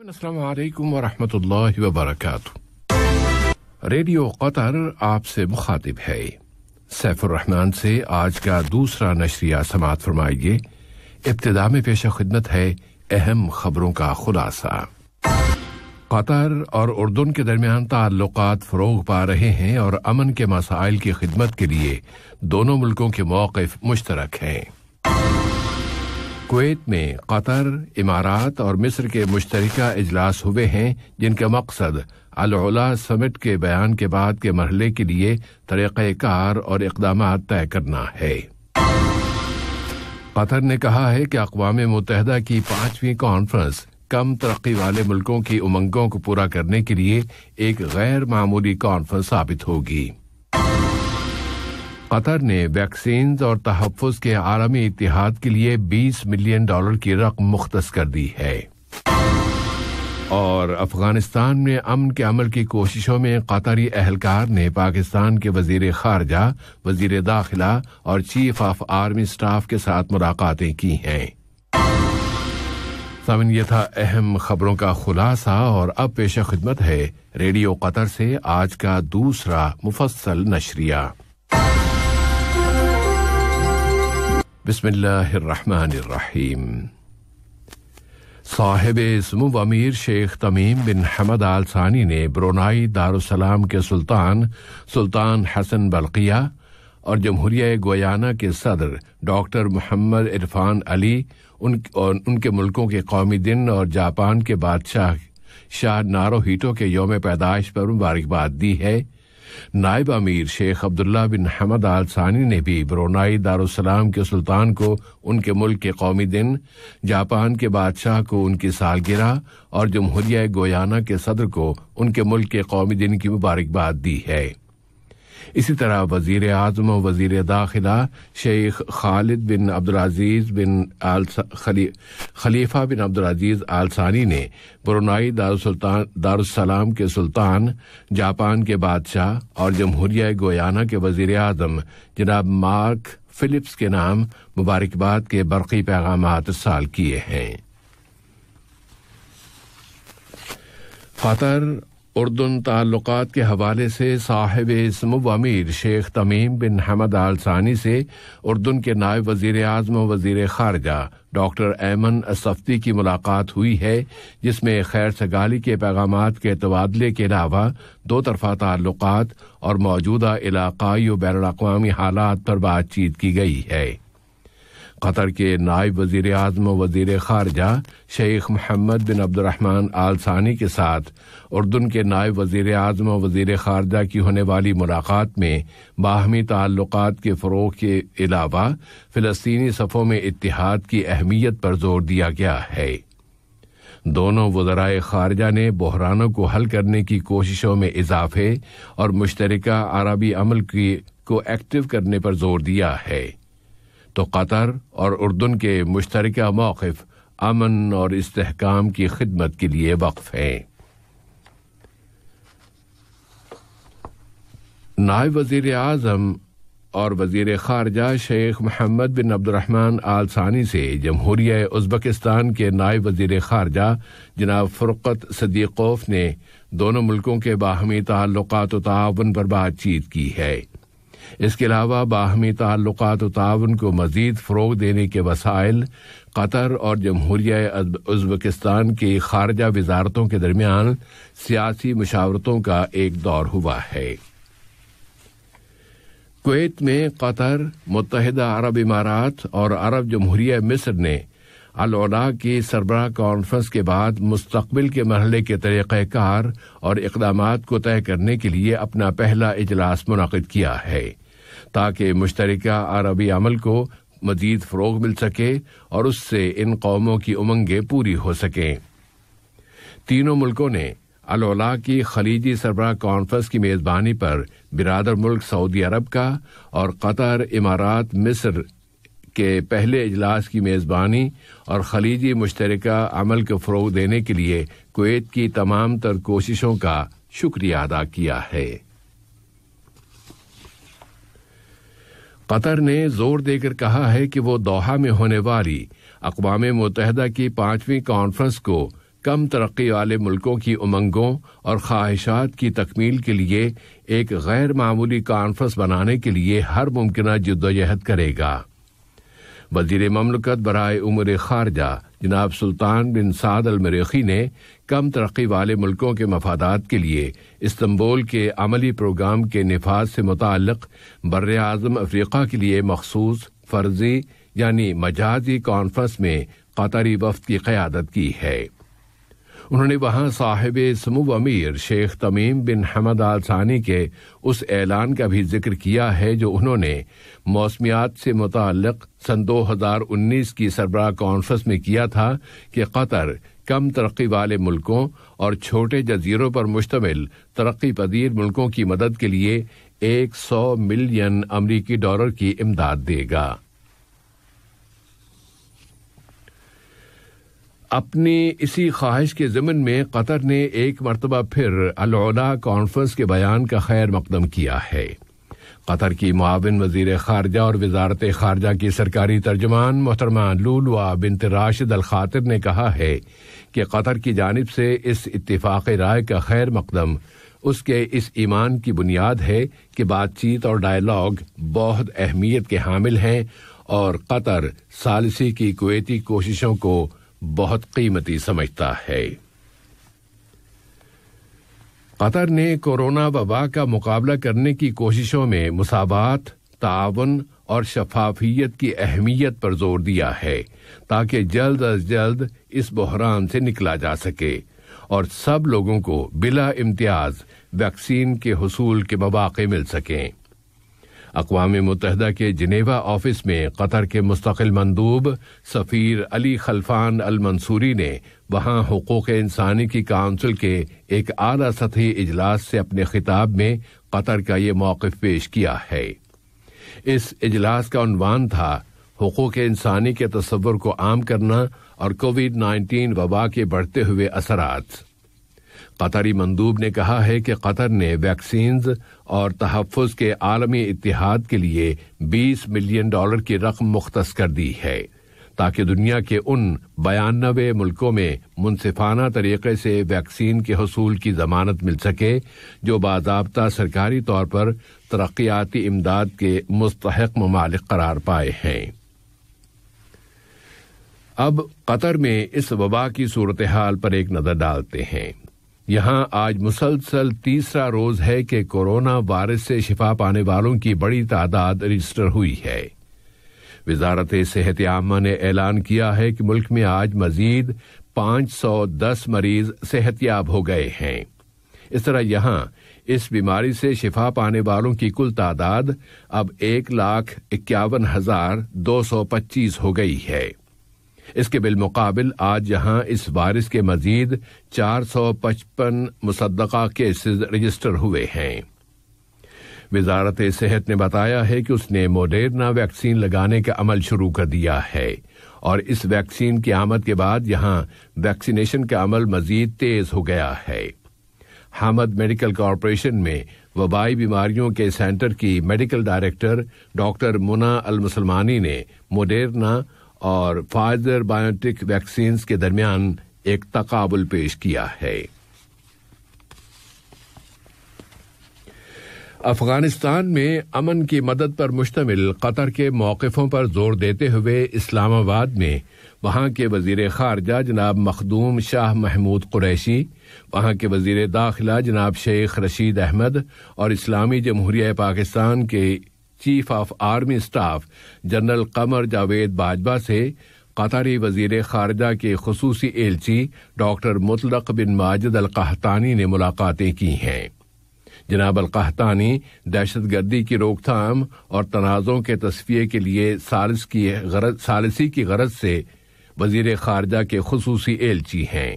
अल्लाम वरहमतुल्लाहि radio Qatar आपसे मुखातिब है सैफुररहमान से आज का दूसरा नशरिया समात फरमाइए इब्तदा में पेश खिदमत है अहम खबरों का खुलासा कतर और उर्दन के दरमियान ताल्लुक फ़रोग पा रहे हैं और अमन के मसाइल की खिदमत के लिए दोनों मुल्कों के मौकफ मुश्तरक हैं कुवैत में कतर इमारात और मिस्र के मुश्तरका अजलास हुए हैं जिनका मकसद अलौला समिट के बयान के बाद के मरहले के लिए तरीक़ार और इकदाम तय करना है कतर ने कहा है कि अकवा मुत की पांचवीं कॉन्फ्रेंस कम तरक्की वाले मुल्कों की उमंगों को पूरा करने के लिए एक गैर मामूली कॉन्फ्रेंस साबित होगी कतर ने वैक्सीन और तहफ़ के आलमी इतिहाद के लिए 20 मिलियन डॉलर की रकम मुख्त कर दी है और अफगानिस्तान में अमन के अमल की कोशिशों में कतरी एहलकार ने पाकिस्तान के वजीर खारजा वजीर दाखिला और चीफ ऑफ आर्मी स्टाफ के साथ मुलाकातें की है सामिन यह था अहम खबरों का खुलासा और अब पेश खिदमत है रेडियो कतर से आज का दूसरा मुफसल नशरिया बिसमीम साहिब इसम अमीर शेख तमीम बिन हमद आलसानी ने ब्रोनाई दारुसलाम के सुल्तान सुल्तान हसन बल्किया और जमहूरिया गोयाना के सदर डॉक्टर मोहम्मद इरफान अली उन और उनके मुल्कों के कौमी दिन और जापान के बादशाह शाह नारो हीटो के योम पैदाइश पर मुबारकबाद दी है नायब अमीर शेख अब्दुल्ला बिन हमद आल सानी ने भी ब्रोनाई दारुसलाम के सुल्तान को उनके मुल्क के कौमी दिन जापान के बादशाह को उनकी सालगिरह और जमहूरिया गोयाना के सदर को उनके मुल्क के कौमी दिन की मुबारकबाद दी है इसी तरह वजीर अजम और वजीर दाखिला शेख खालिद बिन अब्दुलज़ीज़ बिन आल खली, खलीफा बिन आल सानी ने ब्रुनाई दारुसल्तान दारुसलाम के सुल्तान जापान के बादशाह और जमहूरिया गोयाना के वजीर आजम जनाब मार्क फिलिप्स के नाम मुबारकबाद के बरकी पैगाम साल किए हैं फतर उर्दन ताल्लुक के हवाले से साहिब इसम व अमीर शेख तमीम बिन हमद आलसानी से उर्दन के नायब वज़ी अजम वज़ी खारजा डॉक्टर एमन असफ्ती की मुलाकात हुई है जिसमें खैर सगाली के पैगाम के तबादले के अलावा दो तरफ़ा ताल्लुक और मौजूदा इलाकाई और बैन अवी हालात पर बातचीत की गई है कतर के नायब वजीर आजम वजीर खारजा शेख मोहम्मद बिन अब्दुलरहमान आल सानी के साथ उर्दन के नायब वजीर अजम वजीर खारजा की होने वाली मुलाकात में बाहमी ताल्लुक के फ़रोग के अलावा फिलस्तीनी सफ़ों में इतिहाद की अहमियत पर जोर दिया गया है दोनों वजराए खारजा ने बहरानों को हल करने की कोशिशों में इजाफे और मुश्तरक अरबी अमल की को एक्टिव करने पर जोर दिया है तो कतर और उर्दन के मुश्तर मौकफ अमन और इसकाम की खिदमत के लिए वक्फ हैं नायब वज़ी अजम और वजीर खारजा शेख मोहम्मद बिन अब्दुलरहमान आलसानी से जमहूरिया उज़्बकिस्तान के नायब वजीर खारजा जनाब फ़ुरक़त सदीकोफ ने दोनों मुल्कों के बाहमी ताल्लुक तावन पर बातचीत की है इसके अलावा बाहमी ताल्लुक ताउन को मज़ीद फ़रोग देने के वसाइल कतर और जमहूरिया उज़्बकिस्तान की खारजा वजारतों के दरमियान सियासी मशावरतों का एक दौर हुआ है कुवैत में कतर मुतहदा अरब इमारात और अरब जमहूरिया मिस्र ने अलोडा की सरबरा कॉन्फ्रेंस के बाद मुस्तबिल के मरहले के तरीक़ार और इकदाम को तय करने के लिए अपना पहला अजलास मुनद किया है ताकि मुश्तर अरबी अमल को मजीद फ़रोग मिल सके और उससे इन कौमों की उमंगें पूरी हो सकें तीनों मुल्कों ने अलोला की खलीजी सरबरा कॉन्फ्रेंस की मेज़बानी पर बिरादर मुल्क सऊदी अरब का और कतर इमारात मिस्र के पहले इजलास की मेज़बानी और खलीजी मुश्तर अमल को फ़रोग देने के लिए कोत की तमाम तर कोशिशों का शुक्रिया अदा किया है कतर ने जोर देकर कहा है कि वह दोहा में होने वाली अकवा मुतहदा की पांचवीं कॉन्फ्रेंस को कम तरक्की वाले मुल्कों की उमंगों और ख्वाहिशात की तकमील के लिए एक गैर मामूली कॉन्फ्रेंस बनाने के लिए हर मुमकिन जद्दोजहद करेगा वजीर ममलकत बरए उमर खारजा जनाब सुल्तान बिन साद अलमरेखी ने कम तरक्की वाले मुल्कों के मफादात के लिए इस्तंबोल के अमली प्रोग्राम के नफाज से मुतल बर आजम अफ्रीका के लिए मखसूस फर्जी यानी मजाजी कॉन्फ्रेंस में कतरी वफद की क़्यादत की है उन्होंने वहां साहिब समूह अमीर शेख तमीम बिन हमद आल सानी के उस ऐलान का भी जिक्र किया है जो उन्होंने मौसमियात से मुतल सन 2019 की सरबराह कॉन्फ्रेंस में किया था कि कतर कम तरक्की वाले मुल्कों और छोटे जजीरों पर मुश्तमिल तरक्की पदीर मुल्कों की मदद के लिए 100 मिलियन अमरीकी डॉलर की इमदाद देगा अपनी इसी ख्वाहिश के ज़मन में कतर ने एक मरतबा फिर अलौदा कॉन्फ्रेंस के बयान का खैर मकदम किया है कतर की मुआवन वजीर खारजा और वजारत खारजा की सरकारी तर्जमान मोहतरमा लूलवा बिन तराशद अल खातिर ने कहा है कि कतर की जानब से इस इतफाक़ राय का खैर मकदम उसके इस ईमान की बुनियाद है कि बातचीत और डायलॉग बहुत अहमियत के हामिल हैं और कतर सालसी की कुवैती कोशिशों को बहुत कीमती समझता है कतर ने कोरोना वबा का मुकाबला करने की कोशिशों में मुसावत तावन और शफाफियत की अहमियत पर जोर दिया है ताकि जल्द अज जल्द इस बहरान से निकला जा सके और सब लोगों को बिला इम्तियाज वैक्सीन के हसूल के मौाक़े मिल सकें अकवा मुतहदा के जिनेवा ऑफिस में कतर के मुस्तकिल मंदूब सफ़ीर अली खलफान अल मंसूरी ने वहाँ हकूक़ इंसानी की काउंसिल के एक अली सतही इजलास से अपने खिताब में कतर का ये मौक़ पेश किया है इस इजलास का था हकूक़ इंसानी के तस्वर को आम करना और कोविड नाइन्टीन वबा के बढ़ते हुए असरा कतरी मंदूब ने कहा है कि कतर ने वैक्सीन और तहफ़ के आलमी इतिहाद के लिए 20 मिलियन डॉलर की रकम मुख्त कर दी है ताकि दुनिया के उन बयानबे मुल्कों में मुनफाना तरीके से वैक्सीन के हसूल की जमानत मिल सके जो बाबा सरकारी तौर पर तरक्याती इमदाद के मुस्तक ममालिक करार पाए हैं अब कतर में इस वबा की सूरत हाल पर एक नज़र डालते हैं यहाँ आज मुसलसल तीसरा रोज है कि कोरोना वायरस से शिफा पाने वालों की बड़ी तादाद रजिस्टर हुई है वजारत सेहत आमा ने ऐलान किया है कि मुल्क में आज मजीद 510 मरीज सेहतियाब हो गए हैं इस तरह यहाँ इस बीमारी से शिफा पाने वालों की कुल तादाद अब एक लाख इक्यावन हजार दो सौ पच्चीस हो गई है इसके बिलमकाबिल आज यहाँ इस वायरस के मजीद 455 मुसदा केसेस रजिस्टर हुए हैं वजारत सेहत ने बताया है कि उसने मोडेरना वैक्सीन लगाने का अमल शुरू कर दिया है और इस वैक्सीन की आमद के बाद यहाँ वैक्सीनेशन का अमल मजीद तेज हो गया है हामद मेडिकल कॉरपोरेशन में वबाई बीमारियों के सेंटर की मेडिकल डायरेक्टर डॉक्टर मुना अल मुसलमानी ने मोडेरना और फाइजर बायोटिक वैक्सीन के दरमियान एक तकाबुल पेश किया है अफगानिस्तान में अमन की मदद पर मुश्तमिल कतर के मौकफों पर जोर देते हुए इस्लामाबाद में वहां के वजीर खारजा जनाब मखदूम शाह महमूद कुरैशी वहां के वजीर दाखिला जनाब शेख रशीद अहमद और इस्लामी जमहूरिया पाकिस्तान के chief of army staff general Qamar Javed Bajwa से कतारी वजीर खारजा के खसूसी एलची डॉक्टर मुतलक बिन माजिद अलकाहतानी ने मुलाकातें की हैं जनाब अलकाहतानी दहशत गर्दी की रोकथाम और तनाज़ों के तस्वीर के लिए सालसी की गरज की गरज से वजीर खारजा के खसूसी एलची हैं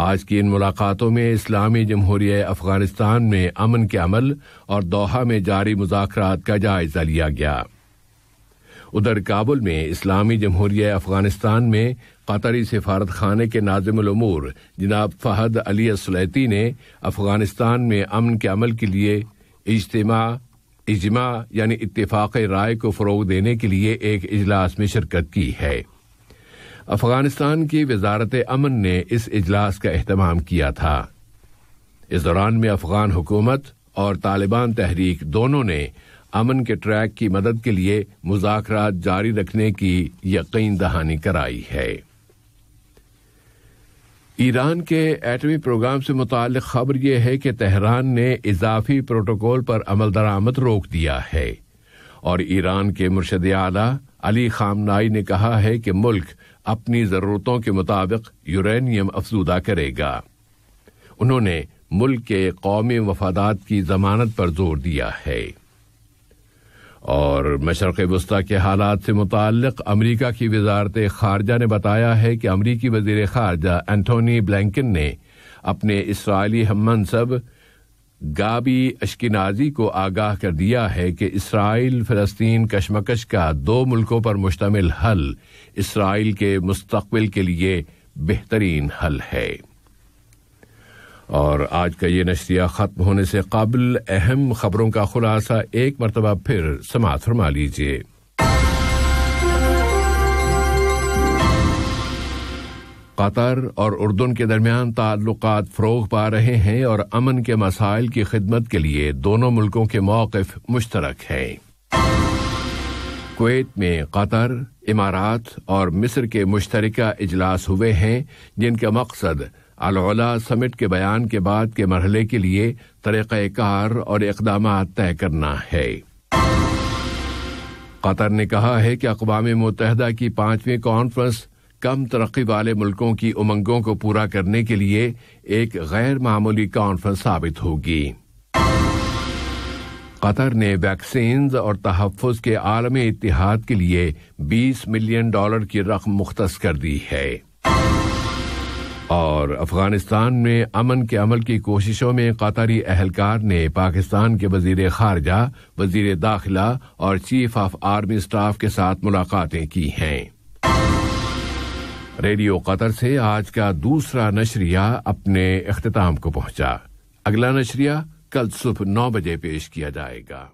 आज की इन मुलाकातों में इस्लामी जमहूरिय अफगानिस्तान में अमन के अमल और दोहा में जारी मुजाकर का जायजा लिया गया उधर काबुल में इस्लामी जमहूरिया अफगानिस्तान में कतरी सिफारत खाने के नाजमूर जनाब फहद अली असलैती ने अफगानिस्तान में अमन के अमल के लिए इज्तम इजमा यानी इतफाक़ राय को फ़रोग देने के लिए एक इजलास में शिरकत की है अफगानिस्तान की वजारत अमन ने इस इजलास का अहतमाम किया था इस दौरान में अफगान हुकूमत और तालिबान तहरीक दोनों ने अमन के ट्रैक की मदद के लिए मुजाकर जारी रखने की यकीन दहानी कराई है ईरान के एटमी प्रोग्राम से मुतक खबर यह है कि तेहरान ने इजाफी प्रोटोकॉल पर अमल दरामद रोक दिया है और ईरान के मुर्शद आला अली खामनाई ने कहा है कि मुल्क अपनी ज़रूरतों के मुताबिक यूरेनियम अफजूदा करेगा उन्होंने मुल्क के कौमी वफादात की जमानत पर जोर दिया है और मशरक़ वस्ती के हालात से मुतक अमरीका की वजारत खारजा ने बताया है कि अमरीकी वजीर खारजा एंथोनी ब्लैंकन ने अपने इसराइली हम मनसब गाबी अशकिनाजी को आगाह कर दिया है कि इसराइल फ़लस्तीन कशमकश का दो मुल्कों पर मुश्तमिल हल इसराइल के मुस्तबिल के लिए बेहतरीन हल है और आज का ये नश्तिया ख़त्म होने से कबल अहम खबरों का खुलासा एक मरतबा फिर समात फरमा लीजिए कतर और उर्दन के दरमियान ताल्लुक फ़रोग पा रहे हैं और अमन के मसाइल की खिदमत के लिए दोनों मुल्कों के मौकफ मुश्तरक हैं कुवैत में कतर इमारात और मिस्र के मुश्तर इजलास हुए हैं जिनका मकसद अलौला समिट के बयान के बाद के मरहले के लिए तरीक़ार और इकदाम तय करना है कतर ने कहा है कि अकवाम मुतहदा की पांचवीं कॉन्फ्रेंस कम तरक्की वाले मुल्कों की उमंगों को पूरा करने के लिए एक गैर मामूली कॉन्फ्रेंस साबित होगी कतर ने वैक्सीन और तहफ़ के आलमी इतिहाद के लिए 20 मिलियन डॉलर की रकम मुख्त कर दी है और अफगानिस्तान में अमन के अमल की कोशिशों में कतारी अहलकार ने पाकिस्तान के वजीर खारजा वजीर दाखिला और चीफ ऑफ आर्मी स्टाफ के साथ मुलाकातें की हैं रेडियो कतर से आज का दूसरा नशरिया अपने अख्ताम को पहुंचा अगला नशरिया कल सुबह नौ बजे पेश किया जाएगा